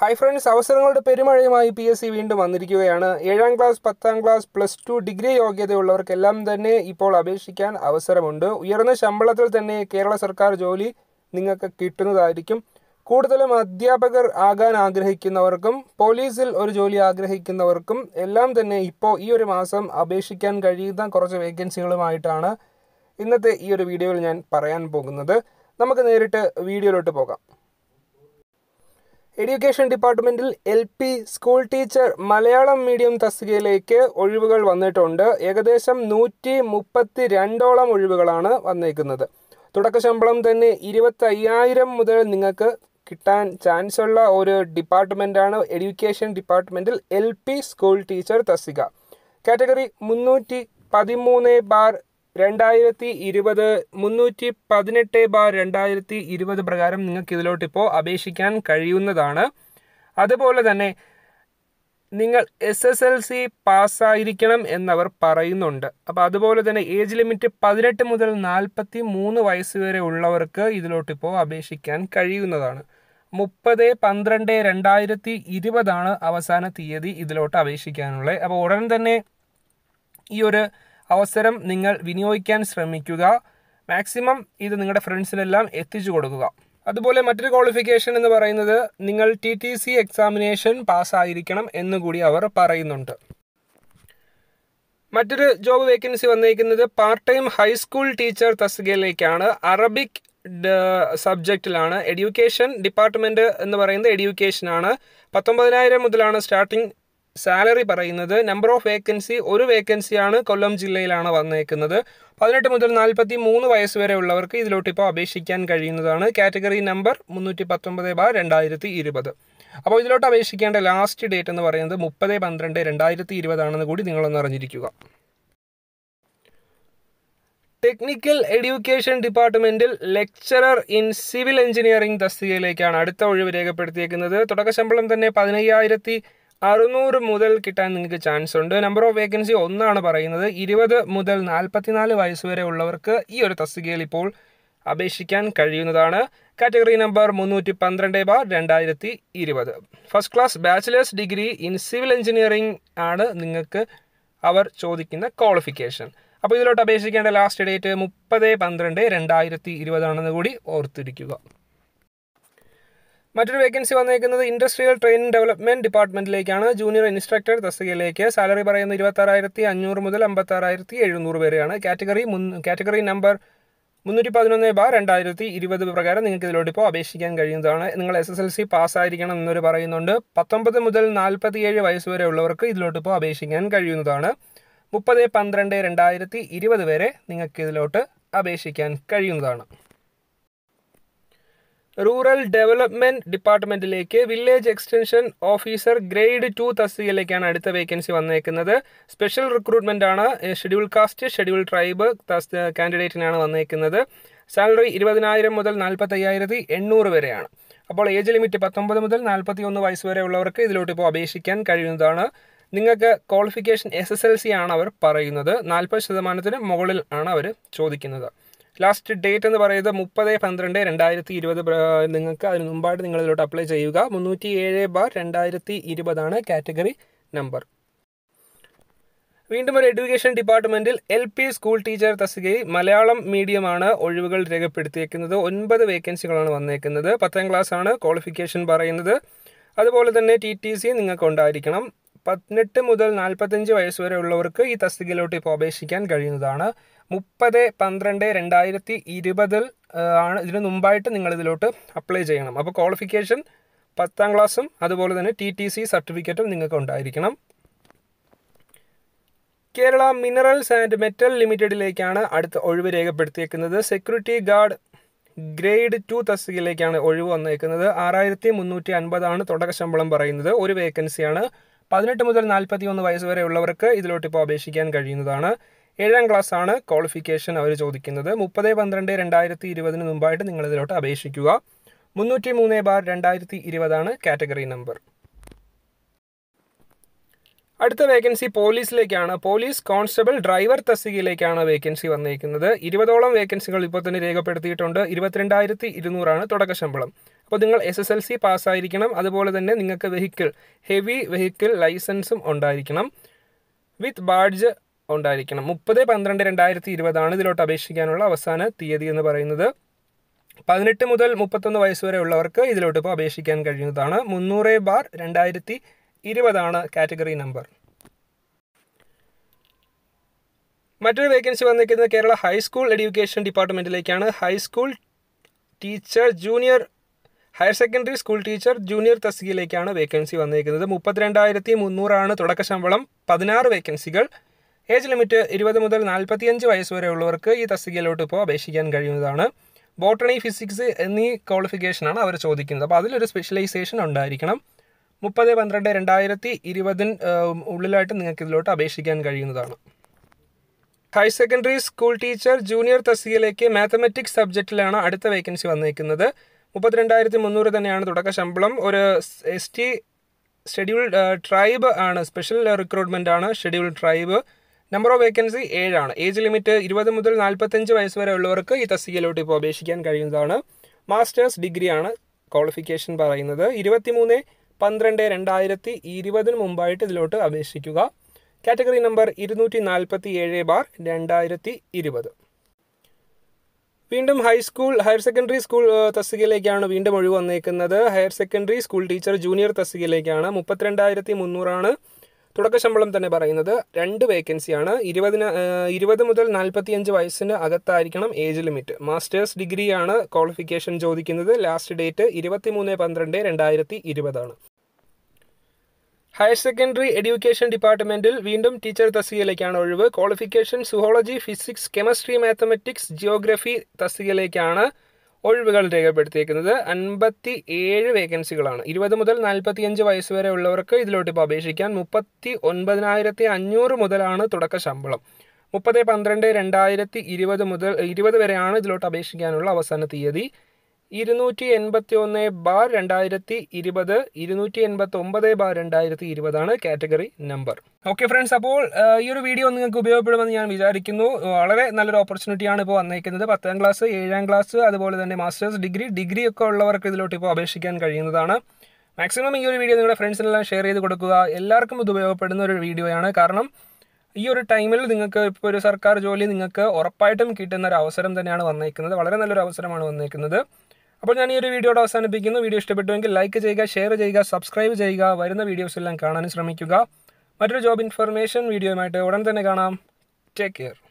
hi friends അവസരങ്ങളുടെ പെരുമഴയുമായി P S C വീണ്ടും വന്നിരിക്കുകയാണ് ഏഴാം ക്ലാസ് പത്താം ക്ലാസ് പ്ലസ് ടു ഡിഗ്രി യോഗ്യതയുള്ളവർക്കെല്ലാം തന്നെ ഇപ്പോൾ അപേക്ഷിക്കാൻ അവസരമുണ്ട് ഉയർന്ന ശമ്പളത്തിൽ തന്നെ കേരള സർക്കാർ ജോലി നിങ്ങൾക്ക് കിട്ടുന്നതായിരിക്കും കൂടുതലും അധ്യാപകർ ആകാൻ ആഗ്രഹിക്കുന്നവർക്കും പോലീസിൽ ഒരു ജോലി ആഗ്രഹിക്കുന്നവർക്കും എല്ലാം തന്നെ ഇപ്പോൾ ഈ ഒരു മാസം അപേക്ഷിക്കാൻ കഴിയുന്ന കുറച്ച് വേക്കൻസികളുമായിട്ടാണ് ഇന്നത്തെ ഈ ഒരു വീഡിയോയിൽ ഞാൻ പറയാൻ പോകുന്നത് നമുക്ക് നേരിട്ട് വീഡിയോയിലോട്ട് പോകാം എഡ്യൂക്കേഷൻ ഡിപ്പാർട്ട്മെൻറ്റിൽ L P school teacher Malayalam medium തസ്തികയിലേക്ക് ഒഴിവുകൾ വന്നിട്ടുണ്ട് ഏകദേശം നൂറ്റി മുപ്പത്തി രണ്ടോളം ഒഴിവുകളാണ് വന്നേക്കുന്നത് തുടക്ക ശമ്പളം തന്നെ ഇരുപത്തയ്യായിരം മുതൽ നിങ്ങൾക്ക് കിട്ടാൻ ചാൻസ് ഉള്ള ഒരു ഡിപ്പാർട്ട്മെൻറ്റാണ് എഡ്യൂക്കേഷൻ ഡിപ്പാർട്ട്മെൻറ്റിൽ എൽ പി സ്കൂൾ ടീച്ചർ തസ്തിക കാറ്റഗറി മുന്നൂറ്റി പതിമൂന്ന് ബാർ രണ്ടായിരത്തി ഇരുപത് മുന്നൂറ്റി പതിനെട്ട് ബാർ രണ്ടായിരത്തി ഇരുപത് പ്രകാരം നിങ്ങൾക്ക് ഇതിലോട്ടിപ്പോൾ അപേക്ഷിക്കാൻ കഴിയുന്നതാണ് അതുപോലെ തന്നെ നിങ്ങൾ എസ് എസ് എൽ സി പാസ്സായിരിക്കണം എന്നവർ പറയുന്നുണ്ട് അപ്പോൾ അതുപോലെ തന്നെ ഏജ് ലിമിറ്റ് പതിനെട്ട് മുതൽ നാൽപ്പത്തി മൂന്ന് വയസ്സ് വരെ ഉള്ളവർക്ക് ഇതിലോട്ടിപ്പോൾ അപേക്ഷിക്കാൻ കഴിയുന്നതാണ് മുപ്പത് പന്ത്രണ്ട് രണ്ടായിരത്തി ഇരുപതാണ് അവസാന തീയതി ഇതിലോട്ട് അപേക്ഷിക്കാനുള്ളത് അപ്പോൾ ഉടൻ തന്നെ ഈ ഒരു അവസരം നിങ്ങൾ വിനിയോഗിക്കാൻ ശ്രമിക്കുക മാക്സിമം ഇത് നിങ്ങളുടെ ഫ്രണ്ട്സിനെല്ലാം എത്തിച്ചു കൊടുക്കുക അതുപോലെ മറ്റൊരു ക്വാളിഫിക്കേഷൻ എന്ന് പറയുന്നത് നിങ്ങൾ ടി ടി സി എക്സാമിനേഷൻ പാസ്സായിരിക്കണം എന്നുകൂടി അവർ പറയുന്നുണ്ട് മറ്റൊരു ജോബ് വേക്കൻസി വന്നിരിക്കുന്നത് പാർട്ട് ടൈം ഹൈസ്കൂൾ ടീച്ചർ തസ്തികയിലേക്കാണ് അറബിക് സബ്ജക്റ്റിലാണ് എഡ്യൂക്കേഷൻ ഡിപ്പാർട്ട്മെൻറ്റ് എന്ന് പറയുന്നത് എഡ്യൂക്കേഷനാണ് പത്തൊമ്പതിനായിരം മുതലാണ് സ്റ്റാർട്ടിംഗ് സാലറി പറയുന്നത് നമ്പർ ഓഫ് വേക്കൻസി ഒരു വേക്കൻസിയാണ് കൊല്ലം ജില്ലയിലാണ് വന്നേക്കുന്നത് പതിനെട്ട് മുതൽ നാൽപ്പത്തി മൂന്ന് വയസ്സ് വരെ ഉള്ളവർക്ക് ഇപ്പോൾ അപേക്ഷിക്കാൻ കഴിയുന്നതാണ് കാറ്റഗറി നമ്പർ മുന്നൂറ്റി പത്തൊമ്പത് ബാ രണ്ടായിരത്തി ഇരുപത് അപ്പോൾ ഇതിലോട്ട് അപേക്ഷിക്കേണ്ട ലാസ്റ്റ് ഡേറ്റ് എന്ന് പറയുന്നത് മുപ്പത് പന്ത്രണ്ട് രണ്ടായിരത്തി ഇരുപതാണെന്ന് കൂടി നിങ്ങളൊന്ന് അറിഞ്ഞിരിക്കുക ടെക്നിക്കൽ എഡ്യൂക്കേഷൻ ഡിപ്പാർട്ട്മെൻറ്റിൽ ലെക്ചറർ ഇൻ സിവിൽ എഞ്ചിനീയറിംഗ് തസ്തികയിലേക്കാണ് അടുത്ത ഒഴിവ് രേഖപ്പെടുത്തിയേക്കുന്നത് തുടക്കശമ്പളം തന്നെ പതിനയ്യായിരത്തി അറുന്നൂറ് മുതൽ കിട്ടാൻ നിങ്ങൾക്ക് ചാൻസ് ഉണ്ട് നമ്പർ ഓഫ് വേക്കൻസി ഒന്നാണ് പറയുന്നത് ഇരുപത് മുതൽ നാൽപ്പത്തിനാല് വയസ്സ് വരെ ഉള്ളവർക്ക് ഈ ഒരു തസ്തികയിൽ ഇപ്പോൾ അപേക്ഷിക്കാൻ കഴിയുന്നതാണ് കാറ്റഗറി നമ്പർ മുന്നൂറ്റി പന്ത്രണ്ട് ബാർ രണ്ടായിരത്തി ഇരുപത് first class bachelors degree in civil engineering ആണ് നിങ്ങൾക്ക് അവർ ചോദിക്കുന്ന ക്വാളിഫിക്കേഷൻ അപ്പോൾ ഇതിലോട്ട് അപേക്ഷിക്കേണ്ട ലാസ്റ്റ് ഡേറ്റ് മുപ്പത് പന്ത്രണ്ട് രണ്ടായിരത്തി ഇരുപതാണെന്ന് കൂടി ഓർത്തിരിക്കുക മറ്റൊരു വേക്കൻസി വന്നേക്കുന്നത് ഇൻഡസ്ട്രിയൽ ട്രെയിനിങ് ഡെവലപ്മെന്റ് ഡിപ്പാർട്ട്മെന്റിലേക്കാണ് ജൂനിയർ ഇൻസ്ട്രക്ടർ തസ്തികയിലേക്ക് സാലറി പറയുന്നത് ഇരുപത്താറായിരത്തി അഞ്ഞൂറ് മുതൽ അമ്പത്താറായിരത്തി എഴുന്നൂറ് വരെയാണ് കാറ്റഗറി മുൻ കാറ്റഗറി നമ്പർ മുന്നൂറ്റി പതിനൊന്ന് ബാർ രണ്ടായിരത്തി ഇരുപത് പ്രകാരം നിങ്ങൾക്ക് ഇതിലോട്ട് ഇപ്പോൾ അപേക്ഷിക്കാൻ കഴിയുന്നതാണ് നിങ്ങൾ എസ് എസ് എൽ സി പാസ്സായിരിക്കണം എന്നൊരു പറയുന്നുണ്ട് പത്തൊമ്പത് മുതൽ നാൽപ്പത്തിയേഴ് വയസ്സ് വരെ ഉള്ളവർക്ക് ഇതിലോട്ട് ഇപ്പോൾ അപേക്ഷിക്കാൻ കഴിയുന്നതാണ് മുപ്പത് പന്ത്രണ്ട് രണ്ടായിരത്തി ഇരുപത് വരെ നിങ്ങൾക്ക് ഇതിലോട്ട് അപേക്ഷിക്കാൻ കഴിയുന്നതാണ് റൂറൽ ഡെവലപ്മെൻറ്റ് ഡിപ്പാർട്ട്മെൻറ്റിലേക്ക് village extension officer grade two തസ്തികയിലേക്കാണ് അടുത്ത വേക്കൻസി വന്നേക്കുന്നത് സ്പെഷ്യൽ റിക്രൂട്ട്മെൻ്റ് ആണ് ഷെഡ്യൂൾ കാസ്റ്റ് ഷെഡ്യൂൾ ട്രൈബ് കാൻഡിഡേറ്റിനാണ് വന്നേക്കുന്നത് സാലറി ഇരുപതിനായിരം മുതൽ നാൽപ്പത്തയ്യായിരത്തി എണ്ണൂറ് വരെയാണ് അപ്പോൾ ഏജ് ലിമിറ്റ് പത്തൊമ്പത് മുതൽ നാൽപ്പത്തി ഒന്ന് വയസ്സ് വരെ ഉള്ളവർക്ക് ഇതിലോട്ട് ഇപ്പോൾ അപേക്ഷിക്കാൻ കഴിയുന്നതാണ് നിങ്ങൾക്ക് qualification S S L C ആണ് അവർ പറയുന്നത് നാൽപ്പത് ശതമാനത്തിന് മുകളിൽ ആണ് അവർ ചോദിക്കുന്നത് ലാസ്റ്റ് ഡേറ്റ് എന്ന് പറയുന്നത് മുപ്പത് പന്ത്രണ്ട് രണ്ടായിരത്തി ഇരുപത് നിങ്ങൾക്ക് അതിന് മുമ്പായിട്ട് നിങ്ങൾ ഇതിലോട്ട് അപ്ലൈ ചെയ്യുക മുന്നൂറ്റി ഏഴ് ബാർ രണ്ടായിരത്തി ഇരുപതാണ് കാറ്റഗറി നമ്പർ വീണ്ടും ഒരു എഡ്യൂക്കേഷൻ ഡിപ്പാർട്ട്മെൻറ്റിൽ എൽ പി സ്കൂൾ ടീച്ചർ തസ്തികയിൽ മലയാളം മീഡിയമാണ് ഒഴിവുകൾ രേഖപ്പെടുത്തിയേക്കുന്നത് ഒൻപത് വേക്കൻസികളാണ് വന്നേക്കുന്നത് പത്താം ക്ലാസ് ആണ് ക്വാളിഫിക്കേഷൻ പറയുന്നത് അതുപോലെ തന്നെ ടി ടി സി നിങ്ങൾക്ക് ഉണ്ടായിരിക്കണം പതിനെട്ട് മുതൽ നാൽപ്പത്തഞ്ച് വയസ്സ് വരെ ഉള്ളവർക്ക് ഈ തസ്തികയിലോട്ട് ഇപ്പോൾ അപേക്ഷിക്കാൻ കഴിയുന്നതാണ് മുപ്പത് പന്ത്രണ്ട് രണ്ടായിരത്തി ഇരുപതിൽ ആണ് ഇതിന് മുമ്പായിട്ട് നിങ്ങൾ ഇതിലോട്ട് അപ്ലൈ ചെയ്യണം അപ്പോൾ ക്വാളിഫിക്കേഷൻ പത്താം ക്ലാസ്സും അതുപോലെ തന്നെ ടി ടി സി സർട്ടിഫിക്കറ്റും നിങ്ങൾക്ക് ഉണ്ടായിരിക്കണം കേരള മിനറൽസ് ആൻഡ് മെറ്റൽ ലിമിറ്റഡിലേക്കാണ് അടുത്ത ഒഴിവ് രേഖപ്പെടുത്തിയേക്കുന്നത് സെക്യൂരിറ്റി ഗാർഡ് ഗ്രേഡ് ടു തസ്തികയിലേക്കാണ് ഒഴിവ് വന്നേക്കുന്നത് ആറായിരത്തി മുന്നൂറ്റി അൻപതാണ് തുടക്ക ശമ്പളം പറയുന്നത് ഒരു വേക്കൻസിയാണ് പതിനെട്ട് മുതൽ നാൽപ്പത്തി ഒന്ന് വയസ്സ് വരെയുള്ളവർക്ക് ഇതിലോട്ട് ഇപ്പോൾ അപേക്ഷിക്കാൻ കഴിയുന്നതാണ് ഏഴാം ക്ലാസ് ആണ് ക്വാളിഫിക്കേഷൻ അവർ ചോദിക്കുന്നത് മുപ്പത് പന്ത്രണ്ട് രണ്ടായിരത്തി ഇരുപതിന് മുമ്പായിട്ട് നിങ്ങൾ ഇതിലോട്ട് അപേക്ഷിക്കുക മുന്നൂറ്റി മൂന്ന് ബാർ രണ്ടായിരത്തി ഇരുപതാണ് കാറ്റഗറി നമ്പർ അടുത്ത വേക്കൻസി പോലീസിലേക്കാണ് പോലീസ് കോൺസ്റ്റബിൾ ഡ്രൈവർ തസ്തികയിലേക്കാണ് വേക്കൻസി വന്നിരിക്കുന്നത് ഇരുപതോളം വേക്കൻസികൾ ഇപ്പോൾ തന്നെ രേഖപ്പെടുത്തിയിട്ടുണ്ട് ഇരുപത്തിരണ്ടായിരത്തി ഇരുന്നൂറാണ് തുടക്ക ശമ്പളം അപ്പോൾ നിങ്ങൾ എസ് എസ് എൽ സി പാസ്സായിരിക്കണം അതുപോലെ തന്നെ നിങ്ങൾക്ക് വെഹിക്കിൾ ഹെവി വെഹിക്കിൾ ലൈസൻസും ഉണ്ടായിരിക്കണം വിത്ത് ബാഡ്ജ് ഉണ്ടായിരിക്കണം മുപ്പത് പന്ത്രണ്ട് രണ്ടായിരത്തി ഇരുപതാണ് ഇതിലോട്ട് അപേക്ഷിക്കാനുള്ള അവസാന തീയതി എന്ന് പറയുന്നത് പതിനെട്ട് മുതൽ മുപ്പത്തൊന്ന് വയസ്സ് വരെ ഉള്ളവർക്ക് ഇതിലോട്ട് ഇപ്പോൾ അപേക്ഷിക്കാൻ കഴിയുന്നതാണ് മുന്നൂറ് ബാർ രണ്ടായിരത്തി ഇരുപതാണ് കാറ്റഗറി നമ്പർ മറ്റൊരു വേക്കൻസി വന്നിരിക്കുന്നത് കേരള ഹൈസ്കൂൾ എഡ്യൂക്കേഷൻ ഡിപ്പാർട്ട്മെൻറ്റിലേക്കാണ് high school teacher junior higher secondary school teacher junior തസ്തികയിലേക്കാണ് വേക്കൻസി വന്നിരിക്കുന്നത് മുപ്പത്തിരണ്ടായിരത്തി മുന്നൂറാണ് തുടക്ക ശമ്പളം പതിനാറ് വേക്കൻസികൾ ഏജ് ലിമിറ്റ് ഇരുപത് മുതൽ നാൽപ്പത്തിയഞ്ച് വയസ്സ് വരെ ഉള്ളവർക്ക് ഈ തസ്തികയിലോട്ട് ഇപ്പോൾ അപേക്ഷിക്കാൻ കഴിയുന്നതാണ് ബോട്ടണി ഫിസിക്സ് എന്നീ ക്വാളിഫിക്കേഷനാണ് അവർ ചോദിക്കുന്നത് അപ്പോൾ അതിലൊരു സ്പെഷ്യലൈസേഷൻ ഉണ്ടായിരിക്കണം മുപ്പത് പന്ത്രണ്ട് രണ്ടായിരത്തി ഇരുപതിന് ഉള്ളിലായിട്ട് നിങ്ങൾക്ക് ഇതിലോട്ട് അപേക്ഷിക്കാൻ കഴിയുന്നതാണ് higher secondary school teacher junior തസ്തികയിലേക്ക് മാത്തമെറ്റിക്സ് സബ്ജക്റ്റിലാണ് അടുത്ത വേക്കൻസി വന്നിരിക്കുന്നത് മുപ്പത്തിരണ്ടായിരത്തി മുന്നൂറ് തന്നെയാണ് തുടക്ക ശമ്പളം ഒരു എസ് ടി ഷെഡ്യൂൾഡ് ട്രൈബ് ആണ് സ്പെഷ്യൽ റിക്രൂട്ട്മെൻ്റ് ആണ് scheduled tribe number of vacancy ഏഴാണ് ഏജ് ലിമിറ്റ് ഇരുപത് മുതൽ നാൽപ്പത്തഞ്ച് വയസ്സ് വരെ ഉള്ളവർക്ക് ഈ തസ്തികയിലോട്ട് ഇപ്പോൾ അപേക്ഷിക്കാൻ കഴിയുന്നതാണ് മാസ്റ്റേഴ്സ് ഡിഗ്രിയാണ് ക്വാളിഫിക്കേഷൻ പറയുന്നത് ഇരുപത്തിമൂന്ന് പന്ത്രണ്ട് രണ്ടായിരത്തി ഇരുപതിന് മുമ്പായിട്ട് ഇതിലോട്ട് അപേക്ഷിക്കുക കാറ്റഗറി നമ്പർ ഇരുന്നൂറ്റി നാൽപ്പത്തി ഏഴ് ബാർ രണ്ടായിരത്തി ഇരുപത് വീണ്ടും ഹൈസ്കൂൾ ഹയർ സെക്കൻഡറി സ്കൂൾ തസ്തികയിലേക്കാണ് വീണ്ടും ഒഴിവ് വന്നേക്കുന്നത് higher secondary school teacher junior തസ്തികയിലേക്കാണ് മുപ്പത്തിരണ്ടായിരത്തി മുന്നൂറാണ് തുടക്ക ശമ്പളം തന്നെ പറയുന്നത് രണ്ട് വേക്കൻസിയാണ് ഇരുപതിന് ഇരുപത് മുതൽ നാൽപ്പത്തിയഞ്ച് വയസ്സിന് അകത്തായിരിക്കണം ഏജ് ലിമിറ്റ് മാസ്റ്റേഴ്സ് ഡിഗ്രിയാണ് ക്വാളിഫിക്കേഷൻ ചോദിക്കുന്നത് ലാസ്റ്റ് ഡേറ്റ് ഇരുപത്തി മൂന്ന് പന്ത്രണ്ട് രണ്ടായിരത്തി ഇരുപതാണ് ഹയർ സെക്കൻഡറി എഡ്യൂക്കേഷൻ ഡിപ്പാർട്ട്മെൻറ്റിൽ വീണ്ടും ടീച്ചർ തസ്തികയിലേക്കാണ് ഒഴിവ് qualification zoology physics chemistry mathematics geography തസ്തികയിലേക്കാണ് ഒഴിവുകൾ രേഖപ്പെടുത്തിയിരിക്കുന്നത് അൻപത്തി ഏഴ് വേക്കൻസികളാണ് ഇരുപത് മുതൽ നാൽപ്പത്തിയഞ്ച് വയസ്സ് വരെ ഉള്ളവർക്ക് ഇതിലോട്ട് ഇപ്പോൾ അപേക്ഷിക്കാൻ മുപ്പത്തി ഒൻപതിനായിരത്തി അഞ്ഞൂറ് മുതലാണ് തുടക്ക ശമ്പളം മുപ്പത് പന്ത്രണ്ട് രണ്ടായിരത്തി ഇരുപത് മുതൽ ഇരുപത് വരെയാണ് ഇതിലോട്ട് അപേക്ഷിക്കാനുള്ള അവസാന തീയതി ഇരുന്നൂറ്റി എൺപത്തി ഒന്ന് ബാർ രണ്ടായിരത്തി ഇരുപത് ഇരുന്നൂറ്റി എൺപത്തി ഒമ്പത് ബാർ രണ്ടായിരത്തി ഇരുപതാണ് കാറ്റഗറി നമ്പർ ഓക്കെ ഫ്രണ്ട്സ് അപ്പോൾ ഈ ഒരു വീഡിയോ നിങ്ങൾക്ക് ഉപയോഗപ്പെടുമെന്ന് ഞാൻ വിചാരിക്കുന്നു വളരെ നല്ലൊരു ഓപ്പർച്യൂണിറ്റിയാണ് ഇപ്പോൾ വന്നേക്കുന്നത് പത്താം ക്ലാസ് ഏഴാം ക്ലാസ് അതുപോലെ തന്നെ മാസ്റ്റേഴ്സ് ഡിഗ്രി ഡിഗ്രി ഒക്കെ ഉള്ളവർക്ക് ഇതിലോട്ട് ഇപ്പോൾ അപേക്ഷിക്കാൻ കഴിയുന്നതാണ് മാക്സിമം ഈ ഒരു വീഡിയോ നിങ്ങളുടെ ഫ്രണ്ട്സിനെല്ലാം ഷെയർ ചെയ്ത് കൊടുക്കുക എല്ലാവർക്കും ഇത് ഉപയോഗപ്പെടുന്ന ഒരു വീഡിയോയാണ് കാരണം ഈ ഒരു ടൈമിൽ നിങ്ങൾക്ക് ഇപ്പോൾ ഒരു സർക്കാർ ജോലി നിങ്ങൾക്ക് ഉറപ്പായിട്ടും കിട്ടുന്ന ഒരു അവസരം തന്നെയാണ് വന്നേക്കുന്നത് വളരെ നല്ലൊരു അവസരമാണ് വന്നേക്കുന്നത് അപ്പോൾ ഞാൻ ഈ ഒരു വീഡിയോയുടെ അവസാനിപ്പിക്കുന്നു വീഡിയോ ഇഷ്ടപ്പെട്ടുവെങ്കിൽ ലൈക്ക് ചെയ്യുക ഷെയർ ചെയ്യുക സബ്സ്ക്രൈബ് ചെയ്യുക വരുന്ന വീഡിയോസ് എല്ലാം കാണാൻ ശ്രമിക്കുക മറ്റൊരു ജോബ് ഇൻഫർമേഷൻ വീഡിയോയുമായിട്ട് ഉടൻ തന്നെ കാണാം ടേക്ക് കെയർ